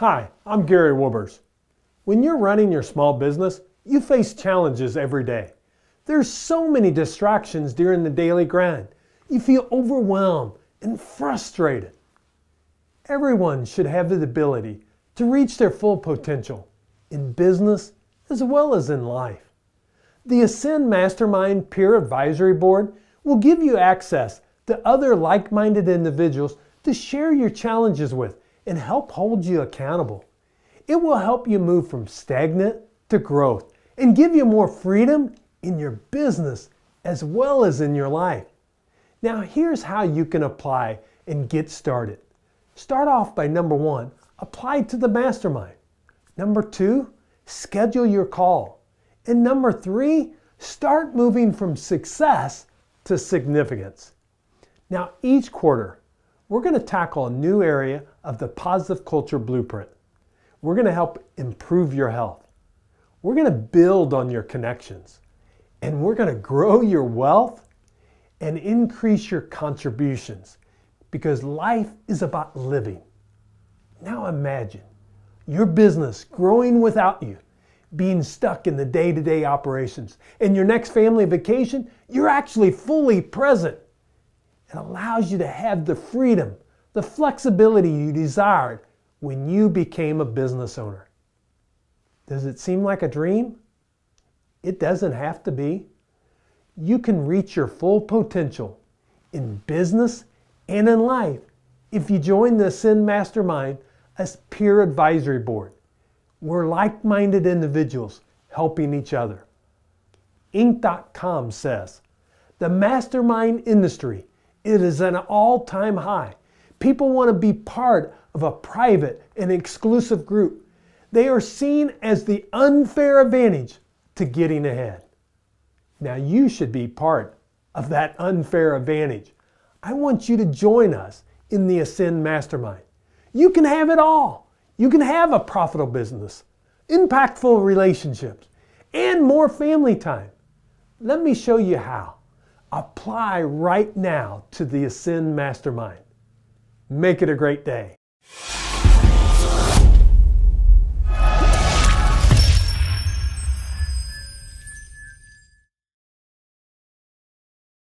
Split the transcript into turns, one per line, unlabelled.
Hi, I'm Gary Wilbers. When you're running your small business, you face challenges every day. There's so many distractions during the daily grind. You feel overwhelmed and frustrated. Everyone should have the ability to reach their full potential in business as well as in life. The Ascend Mastermind Peer Advisory Board will give you access to other like-minded individuals to share your challenges with and help hold you accountable. It will help you move from stagnant to growth and give you more freedom in your business as well as in your life. Now, here's how you can apply and get started. Start off by number one, apply to the mastermind. Number two, schedule your call. And number three, start moving from success to significance. Now, each quarter, we're going to tackle a new area of the positive culture blueprint. We're going to help improve your health. We're going to build on your connections. And we're going to grow your wealth and increase your contributions because life is about living. Now imagine your business growing without you, being stuck in the day to day operations. And your next family vacation, you're actually fully present it allows you to have the freedom, the flexibility you desired when you became a business owner. Does it seem like a dream? It doesn't have to be. You can reach your full potential in business and in life if you join the Ascend Mastermind as peer advisory board. We're like minded individuals helping each other. Inc.com says the mastermind industry it is an all time high. People want to be part of a private and exclusive group. They are seen as the unfair advantage to getting ahead. Now, you should be part of that unfair advantage. I want you to join us in the Ascend Mastermind. You can have it all. You can have a profitable business, impactful relationships, and more family time. Let me show you how. Apply right now to the Ascend Mastermind. Make it a great day.